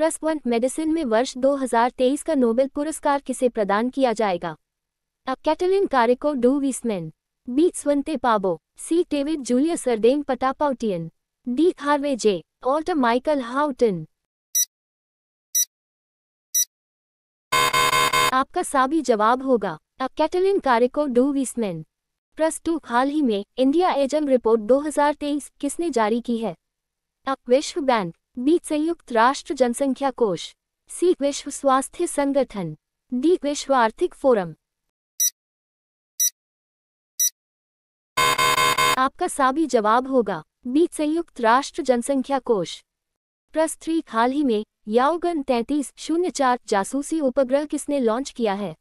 ट्रस्टवंट medicine में वर्ष 2023 का नोबेल पुरस्कार किसे प्रदान किया जाएगा अब Katalin Kariko Drew Weissman B Svante Paabo C David Julius Ardem Patapoutian D Harvey J Alter Michael Houghton आपका साबी जवाब होगा अब कैटलिन कारिको डू विस्मेन प्रेस टू हाल ही में इंडिया एजम रिपोर्ट 2023 किसने जारी की है अब विश्व बैंक बी संयुक्त राष्ट्र जनसंख्या कोष सी विश्व स्वास्थ्य संगठन डी विश्व आर्थिक फोरम आपका साबी जवाब होगा बी संयुक्त राष्ट्र जनसंख्या कोष प्रस्त्री थ्री हाल ही में याओगन तैतीस शून्य चार जासूसी उपग्रह किसने लॉन्च किया है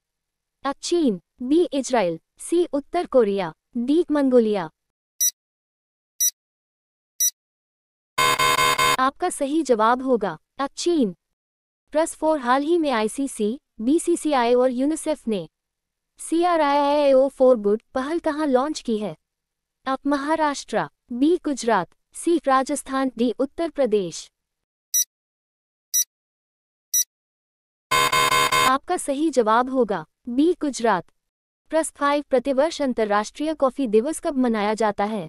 चीन बी इजराइल सी उत्तर कोरिया डी मंगोलिया आपका सही जवाब होगा चीन प्लस फोर हाल ही में आईसीसी बीसीसीआई और यूनिसेफ ने C R I I O four good पहल कहाँ लॉन्च की है आप Maharashtra B Gujarat C Rajasthan D Uttar Pradesh आपका सही जवाब होगा बी गुजरात प्लस फाइव प्रतिवर्ष अंतर्राष्ट्रीय कॉफी दिवस कब मनाया जाता है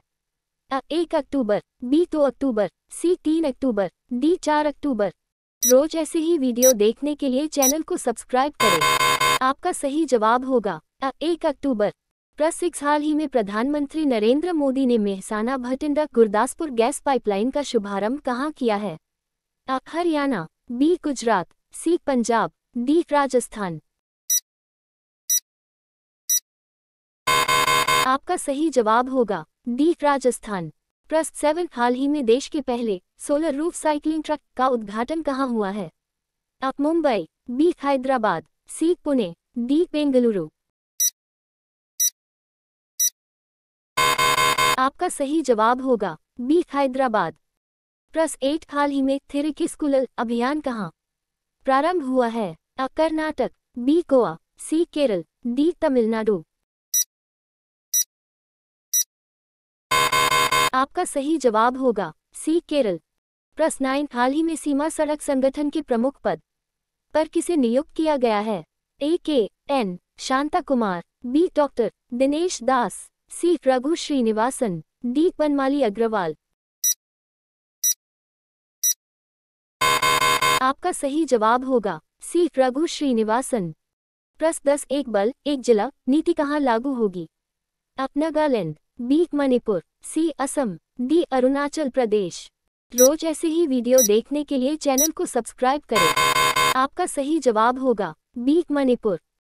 अ एक अक्टूबर बी दो अक्टूबर सी तीन अक्टूबर डी चार अक्टूबर रोज ऐसे ही वीडियो देखने के लिए चैनल को सब्सक्राइब करें आपका सही जवाब होगा अ एक अक्टूबर प्रसिक्स हाल ही में प्रधानमंत्री नरेंद्र मोदी ने मेहसाना भटिंडा गुरदासपुर गैस पाइपलाइन का शुभारंभ कहाँ किया है Haryana B Gujarat C Punjab D Rajasthan आपका सही जवाब होगा डी राजस्थान प्रस्त सेवन हाल ही में देश के पहले सोलर रूफ साइकिलिंग ट्रक का उद्घाटन कहाँ हुआ है अ Mumbai B Hyderabad C Pune D Bengaluru आपका सही जवाब होगा बी हैदराबाद प्लस एट हाल ही में थिरिकिस्कुलल अभियान कहाँ प्रारंभ हुआ है अ Karnataka B Goa C Kerala D Tamil Nadu आपका सही जवाब होगा सी केरल प्रश्न नाइन हाल ही में सीमा सड़क संगठन के प्रमुख पद पर किसे नियुक्त किया गया है A K N Shanta Kumar B doctor Dinesh Das C Raghu Srinivasan D Panmali Agarwal आपका सही जवाब होगा सी रघु श्रीनिवासन प्लस दस एक बल एक जिला नीति कहाँ लागू होगी अपना Nagaland B Manipur C Assam D Arunachal Pradesh रोज ऐसे ही वीडियो देखने के लिए चैनल को सब्सक्राइब करें आपका सही जवाब होगा बीक मणिपुर